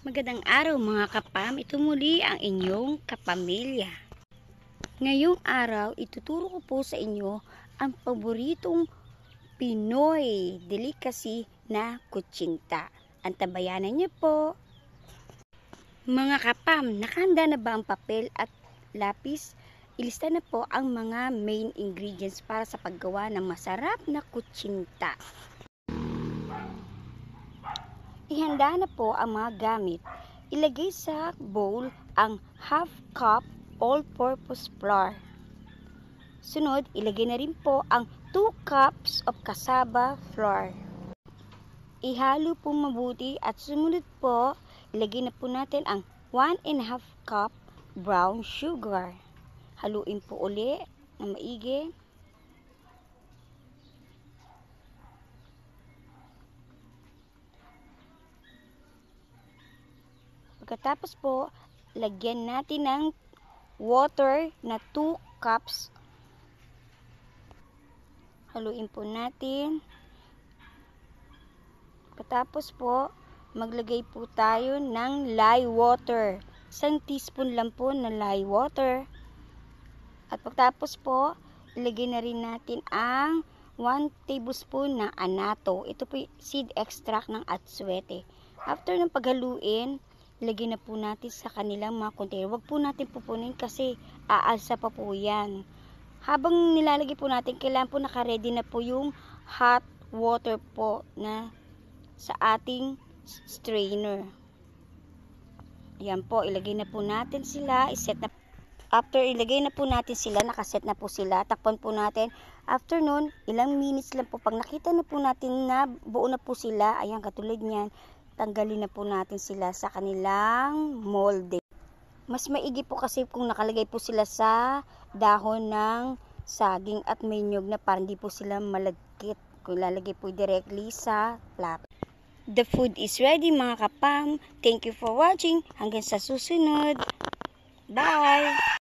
Magandang araw mga kapam, ito muli ang inyong kapamilya. Ngayong araw, ituturo ko po sa inyo ang paboritong Pinoy delicacy na kutsinta. Antabayanan niyo po. Mga kapam, nakanda na ba ang papel at lapis? Ilista na po ang mga main ingredients para sa paggawa ng masarap na kutsinta. Ihanda na po ang mga gamit. Ilagay sa bowl ang half cup all-purpose flour. Sunod, ilagay na rin po ang 2 cups of cassava flour. Ihalo po mabuti at sumunod po, ilagay na po natin ang 1 and half cup brown sugar. Haluin po uli na maigi. Pagkatapos po, lagyan natin ng water na 2 cups. Haluin po natin. Pagkatapos po, maglagay po tayo ng lye water. 1 teaspoon lang po ng lye water. At pagkatapos po, ilagay na rin natin ang 1 tablespoon na anato. Ito po seed extract ng atsuete. After ng paghaluin, ilagay na po natin sa kanilang mga container. Huwag po natin pupunin kasi aalsa pa po yan. Habang nilalagay po natin, kailangan po nakaredy na po yung hot water po na sa ating strainer. Yan po, ilagay na po natin sila, iset na After ilagay na po natin sila, nakaset na po sila, takpan po natin. After nun, ilang minutes lang po, pag nakita na po natin na buo na po sila, ayan katulad niyan, tanggalin na po natin sila sa kanilang molde. Mas maigi po kasi kung nakalagay po sila sa dahon ng saging at maynog na para hindi po sila malagkit. Kung ilalagay po directly sa plato. The food is ready mga kapam. Thank you for watching. Hanggang sa susunod. Bye!